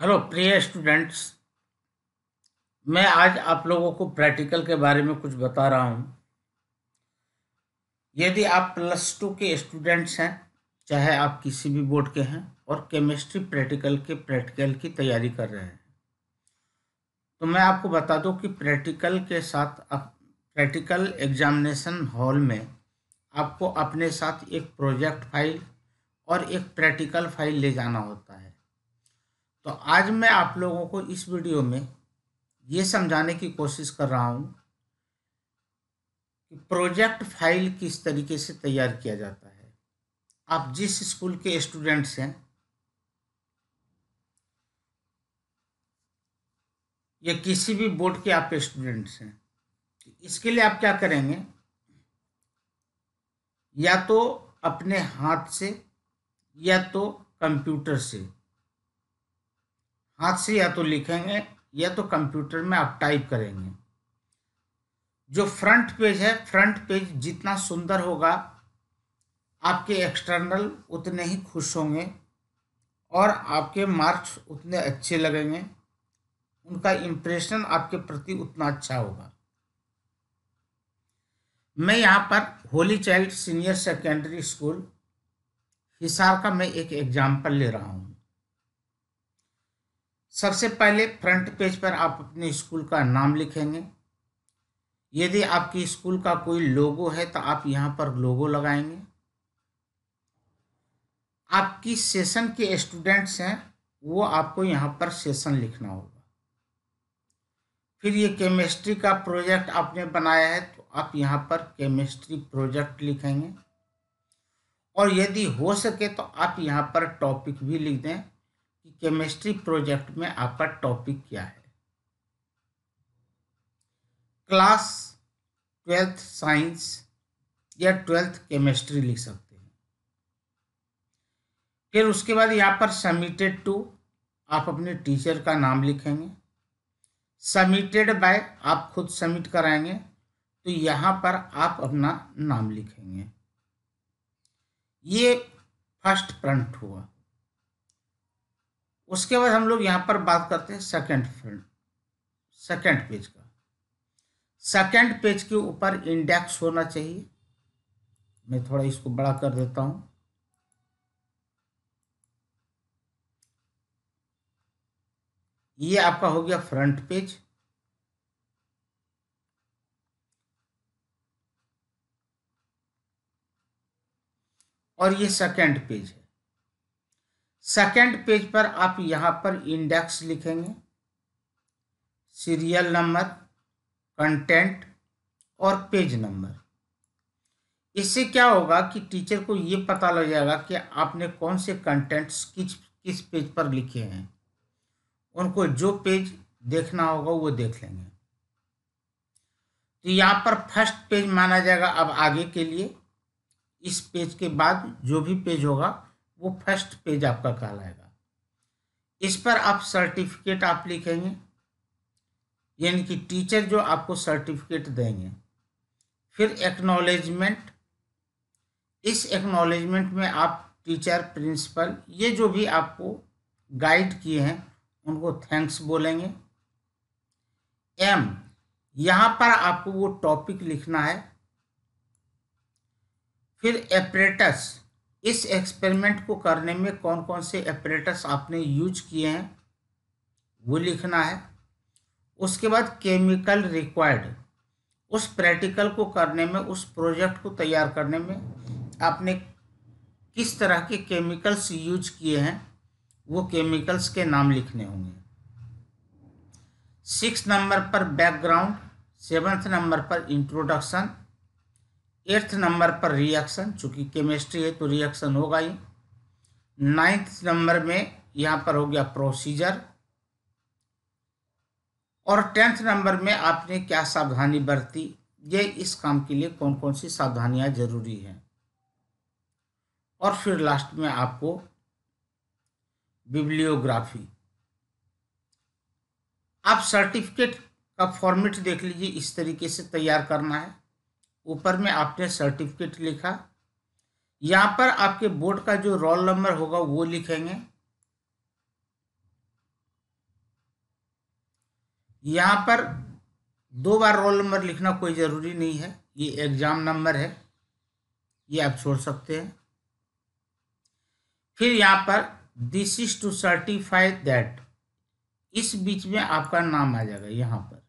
hello प्रिय students मैं आज आप लोगों को प्रैक्टिकल के बारे में कुछ बता रहा हूँ यदि आप प्लस टू के स्टूडेंट्स हैं चाहे आप किसी भी बोर्ड के हैं और केमिस्ट्री प्रैक्टिकल के प्रैक्टिकल की तैयारी कर रहे हैं तो मैं आपको बता दूं कि प्रैक्टिकल के साथ आप प्रैक्टिकल एग्जामिनेशन हॉल में आपको अपने साथ एक प्रोजेक्ट फाइल और एक प्रैक्टिकल फाइल ले जाना होता है तो आज मैं आप लोगों को इस वीडियो में ये समझाने की कोशिश कर रहा हूँ कि प्रोजेक्ट फाइल किस तरीके से तैयार किया जाता है आप जिस स्कूल के स्टूडेंट्स हैं या किसी भी बोर्ड के आप स्टूडेंट्स हैं तो इसके लिए आप क्या करेंगे या तो अपने हाथ से या तो कंप्यूटर से हाथ से या तो लिखेंगे या तो कंप्यूटर में आप टाइप करेंगे जो फ्रंट पेज है फ्रंट पेज जितना सुंदर होगा आपके एक्सटर्नल उतने ही खुश होंगे और आपके मार्क्स उतने अच्छे लगेंगे उनका इम्प्रेशन आपके प्रति उतना अच्छा होगा मैं यहाँ पर holy child senior secondary school Hisar का मैं एक एग्जाम्पल ले रहा हूँ सबसे पहले फ्रंट पेज पर आप अपने स्कूल का नाम लिखेंगे यदि आपके स्कूल का कोई लोगो है तो आप यहाँ पर लोगो लगाएंगे आपकी सेशन के स्टूडेंट्स हैं वो आपको यहाँ पर सेशन लिखना होगा फिर ये केमिस्ट्री का प्रोजेक्ट आपने बनाया है तो आप यहाँ पर केमिस्ट्री प्रोजेक्ट लिखेंगे और यदि हो सके तो आप यहाँ पर टॉपिक भी लिख दें कि केमिस्ट्री प्रोजेक्ट में आपका टॉपिक क्या है क्लास ट्वेल्थ साइंस या ट्वेल्थ केमिस्ट्री लिख सकते हैं फिर उसके बाद यहाँ पर सबमिटेड टू आप अपने टीचर का नाम लिखेंगे सबमिटेड बाय आप खुद सबमिट कराएंगे तो यहाँ पर आप अपना नाम लिखेंगे ये फर्स्ट प्रंट हुआ उसके बाद हम लोग यहाँ पर बात करते हैं सेकंड फील्ड सेकंड पेज का सेकंड पेज के ऊपर इंडेक्स होना चाहिए मैं थोड़ा इसको बड़ा कर देता हूँ ये आपका हो गया फ्रंट पेज और ये सेकंड पेज है सेकेंड पेज पर आप यहाँ पर इंडेक्स लिखेंगे सीरियल नंबर कंटेंट और पेज नंबर इससे क्या होगा कि टीचर को ये पता लग जाएगा कि आपने कौन से कंटेंट्स किस किस पेज पर लिखे हैं उनको जो पेज देखना होगा वो देख लेंगे तो यहाँ पर फर्स्ट पेज माना जाएगा अब आगे के लिए इस पेज के बाद जो भी पेज होगा वो फर्स्ट पेज आपका कहलाएगा इस पर आप सर्टिफिकेट आप लिखेंगे यानी कि टीचर जो आपको सर्टिफिकेट देंगे फिर एक्नॉलेजमेंट इस एक्नॉलेजमेंट में आप टीचर प्रिंसिपल ये जो भी आपको गाइड किए हैं उनको थैंक्स बोलेंगे एम यहाँ पर आपको वो टॉपिक लिखना है फिर एपरेटस इस एक्सपेरिमेंट को करने में कौन कौन से एपरेटस आपने यूज किए हैं वो लिखना है उसके बाद केमिकल रिक्वायर्ड उस प्रैक्टिकल को करने में उस प्रोजेक्ट को तैयार करने में आपने किस तरह के केमिकल्स यूज किए हैं वो केमिकल्स के नाम लिखने होंगे सिक्स नंबर पर बैकग्राउंड सेवन्थ नंबर पर इंट्रोडक्शन एट्थ नंबर पर रिएक्शन चूंकि केमिस्ट्री है तो रिएक्शन होगा ही नाइन्थ नंबर में यहाँ पर हो गया प्रोसीजर और टेंथ नंबर में आपने क्या सावधानी बरती ये इस काम के लिए कौन कौन सी सावधानियाँ जरूरी हैं और फिर लास्ट में आपको बिब्लियोग्राफी आप सर्टिफिकेट का फॉर्मेट देख लीजिए इस तरीके से तैयार करना है ऊपर में आपने सर्टिफिकेट लिखा यहाँ पर आपके बोर्ड का जो रोल नंबर होगा वो लिखेंगे यहाँ पर दो बार रोल नंबर लिखना कोई ज़रूरी नहीं है ये एग्ज़ाम नंबर है ये आप छोड़ सकते हैं फिर यहाँ पर this is to certify that इस बीच में आपका नाम आ जाएगा यहाँ पर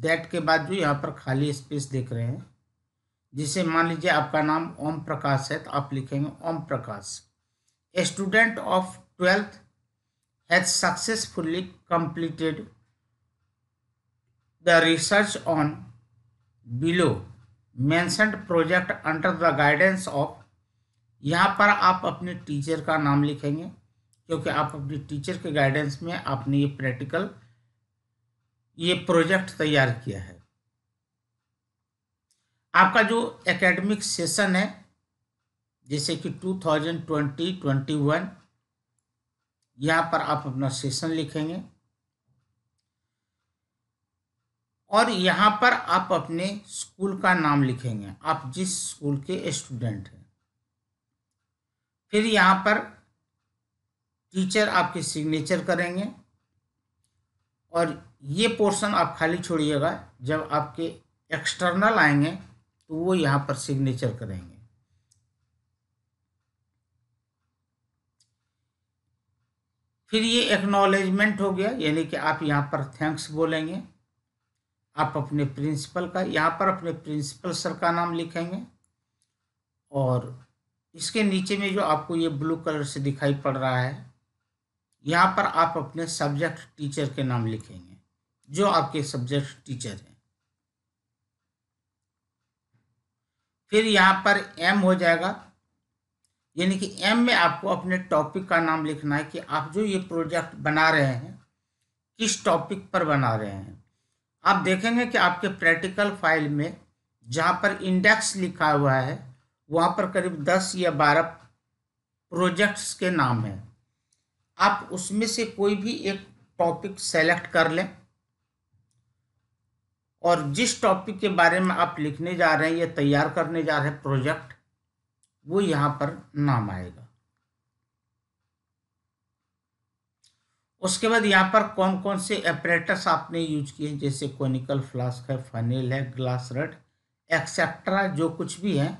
दैट के बाद जो यहाँ पर खाली स्पेस देख रहे हैं जिसे मान लीजिए आपका नाम ओम प्रकाश है तो आप लिखेंगे Om Prakash a student of twelfth has successfully completed the research on below mentioned project under the guidance of यहाँ पर आप अपने टीचर का नाम लिखेंगे क्योंकि आप अपने टीचर के गाइडेंस में आपने ये प्रैक्टिकल ये प्रोजेक्ट तैयार किया है आपका जो एकेडमिक सेशन है जैसे कि 2020-21 यहाँ पर आप अपना सेशन लिखेंगे और यहाँ पर आप अपने स्कूल का नाम लिखेंगे आप जिस स्कूल के स्टूडेंट हैं फिर यहाँ पर टीचर आपके सिग्नेचर करेंगे और ये पोर्शन आप खाली छोड़िएगा जब आपके एक्सटर्नल आएंगे तो वो यहाँ पर सिग्नेचर करेंगे फिर ये एक्नॉलेजमेंट हो गया यानी कि आप यहाँ पर थैंक्स बोलेंगे आप अपने प्रिंसिपल का यहाँ पर अपने प्रिंसिपल सर का नाम लिखेंगे और इसके नीचे में जो आपको ये ब्लू कलर से दिखाई पड़ रहा है यहाँ पर आप अपने सब्जेक्ट टीचर के नाम लिखेंगे जो आपके सब्जेक्ट टीचर हैं फिर यहाँ पर एम हो जाएगा यानी कि एम में आपको अपने टॉपिक का नाम लिखना है कि आप जो ये प्रोजेक्ट बना रहे हैं किस टॉपिक पर बना रहे हैं आप देखेंगे कि आपके प्रैक्टिकल फाइल में जहाँ पर इंडेक्स लिखा हुआ है वहाँ पर करीब दस या बारह प्रोजेक्ट्स के नाम हैं आप उसमें से कोई भी एक टॉपिक सेलेक्ट कर लें और जिस टॉपिक के बारे में आप लिखने जा रहे हैं या तैयार करने जा रहे हैं प्रोजेक्ट वो यहाँ पर नाम आएगा उसके बाद यहाँ पर कौन कौन से एपरेटस आपने यूज किए हैं जैसे कोनिकल फ्लास्क है फनेल है ग्लास रड एक्सेट्रा जो कुछ भी है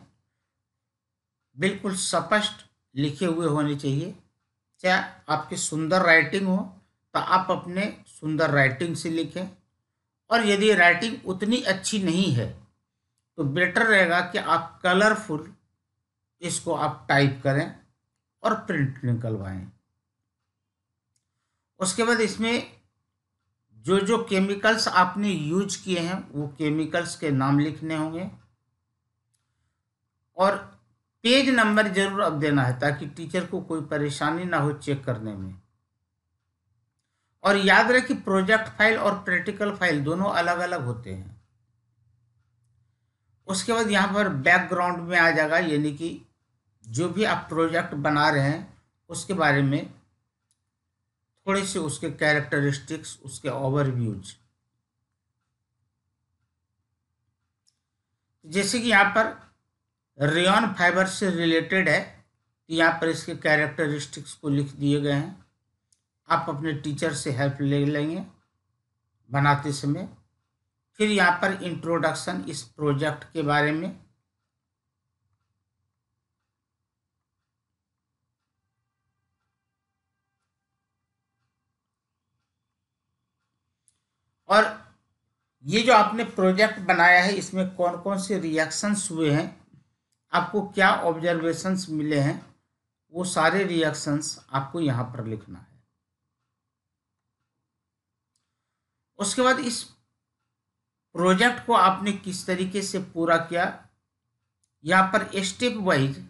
बिल्कुल स्पष्ट लिखे हुए होने चाहिए चाहे आपकी सुंदर राइटिंग हो तो आप अपने सुंदर राइटिंग से लिखें और यदि राइटिंग उतनी अच्छी नहीं है तो बेटर रहेगा कि आप कलरफुल इसको आप टाइप करें और प्रिंट निकलवाएं उसके बाद इसमें जो जो केमिकल्स आपने यूज किए हैं वो केमिकल्स के नाम लिखने होंगे और पेज नंबर जरूर अब देना है ताकि टीचर को कोई परेशानी ना हो चेक करने में और याद रहे कि प्रोजेक्ट फाइल और प्रैक्टिकल फाइल दोनों अलग अलग होते हैं उसके बाद यहाँ पर बैकग्राउंड में आ जाएगा यानी कि जो भी आप प्रोजेक्ट बना रहे हैं उसके बारे में थोड़े से उसके कैरेक्टरिस्टिक्स उसके ओवरव्यूज जैसे कि यहाँ पर रेन फाइबर से रिलेटेड है तो यहाँ पर इसके कैरेक्टरिस्टिक्स को लिख दिए गए हैं आप अपने टीचर से हेल्प ले लेंगे बनाते समय फिर यहाँ पर इंट्रोडक्शन इस प्रोजेक्ट के बारे में और ये जो आपने प्रोजेक्ट बनाया है इसमें कौन कौन से रिएक्शंस हुए हैं आपको क्या ऑब्जर्वेशंस मिले हैं वो सारे रिएक्शंस आपको यहाँ पर लिखना है उसके बाद इस प्रोजेक्ट को आपने किस तरीके से पूरा किया यहाँ पर स्टेप वाइज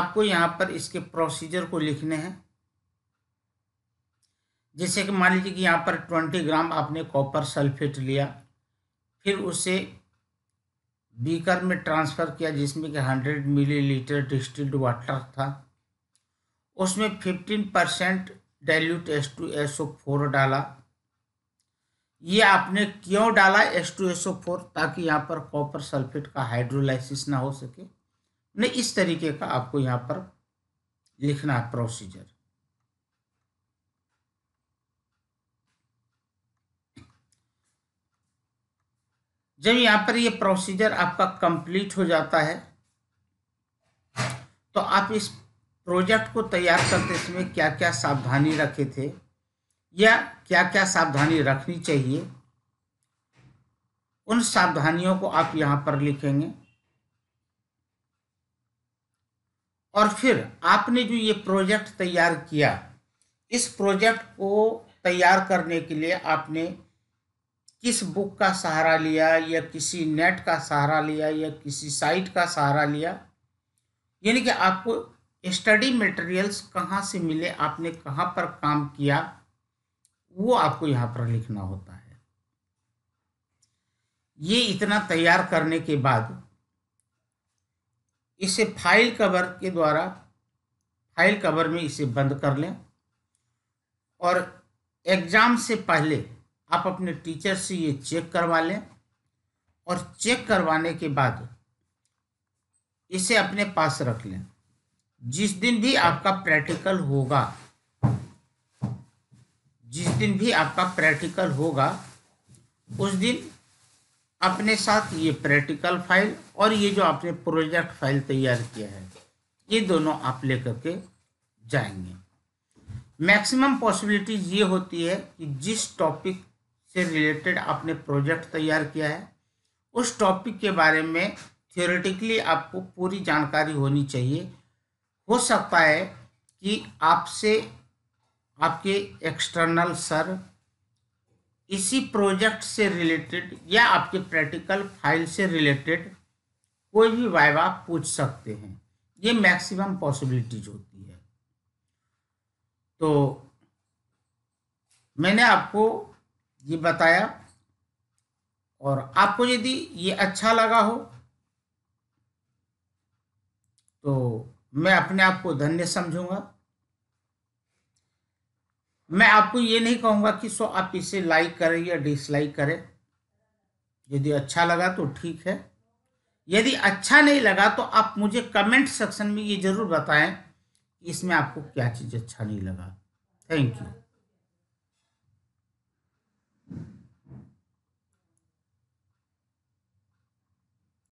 आपको यहाँ पर इसके प्रोसीजर को लिखने हैं जैसे कि मान लीजिए कि यहाँ पर ट्वेंटी ग्राम आपने कॉपर सल्फेट लिया फिर उसे बीकर में ट्रांसफ़र किया जिसमें कि हंड्रेड मिलीलीटर डिस्टिल्ड वाटर था उसमें fifteen percent dilute S two S O four डाला ये आपने क्यों डाला एस टू एसओ फोर ताकि यहाँ पर कॉपर सल्फेट का हाइड्रोलाइसिस ना हो सके नहीं इस तरीके का आपको यहाँ पर लिखना है प्रोसीजर जब यहाँ पर ये प्रोसीजर आपका कंप्लीट हो जाता है तो आप इस प्रोजेक्ट को तैयार करते समय क्या क्या सावधानी रखे थे या क्या क्या सावधानी रखनी चाहिए उन सावधानियों को आप यहां पर लिखेंगे और फिर आपने जो ये प्रोजेक्ट तैयार किया इस प्रोजेक्ट को तैयार करने के लिए आपने किस बुक का सहारा लिया या किसी नेट का सहारा लिया या किसी साइट का सहारा लिया यानी कि आपको स्टडी मटेरियल्स कहाँ से मिले आपने कहाँ पर काम किया वो आपको यहां पर लिखना होता है ये इतना तैयार करने के बाद इसे फाइल कवर के द्वारा फाइल कवर में इसे बंद कर लें और एग्ज़ाम से पहले आप अपने टीचर से ये चेक करवा लें और चेक करवाने के बाद इसे अपने पास रख लें जिस दिन भी आपका प्रैक्टिकल होगा जिस दिन भी आपका प्रैक्टिकल होगा उस दिन अपने साथ ये प्रैक्टिकल फाइल और ये जो आपने प्रोजेक्ट फाइल तैयार किया है ये दोनों आप ले करके जाएंगे मैक्सिमम पॉसिबिलिटीज ये होती है कि जिस टॉपिक से रिलेटेड आपने प्रोजेक्ट तैयार किया है उस टॉपिक के बारे में थियोरेटिकली आपको पूरी जानकारी होनी चाहिए हो सकता है कि आपसे आपके एक्सटर्नल सर इसी प्रोजेक्ट से रिलेटेड या आपके प्रैक्टिकल फाइल से रिलेटेड कोई भी वाइवा पूछ सकते हैं ये मैक्सिमम पॉसिबिलिटीज होती है तो मैंने आपको ये बताया और आपको यदि ये अच्छा लगा हो तो मैं अपने आप को धन्य समझूंगा मैं आपको ये नहीं कहूँगा कि सो आप इसे लाइक करें या डिसलाइक करें यदि अच्छा लगा तो ठीक है यदि अच्छा नहीं लगा तो आप मुझे कमेंट सेक्शन में ये ज़रूर बताएं कि इसमें आपको क्या चीज़ अच्छा नहीं लगा थैंक यू